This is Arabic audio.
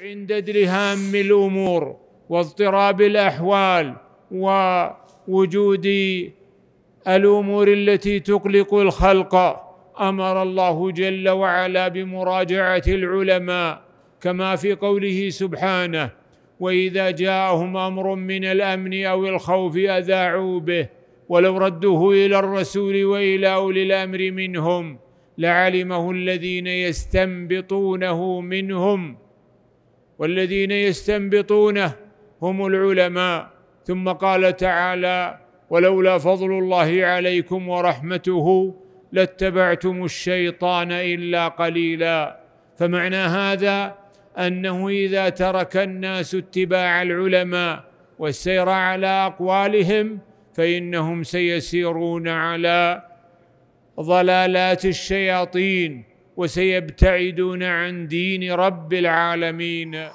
عند درهام الامور واضطراب الاحوال ووجود الامور التي تقلق الخلق امر الله جل وعلا بمراجعه العلماء كما في قوله سبحانه واذا جاءهم امر من الامن او الخوف اذاعوا به ولو ردوه الى الرسول والى اولي الامر منهم لعلمه الذين يستنبطونه منهم والذين يستنبطونه هم العلماء ثم قال تعالى ولولا فضل الله عليكم ورحمته لاتبعتم الشيطان الا قليلا فمعنى هذا انه اذا ترك الناس اتباع العلماء والسير على اقوالهم فانهم سيسيرون على ضلالات الشياطين وسيبتعدون عن دين رب العالمين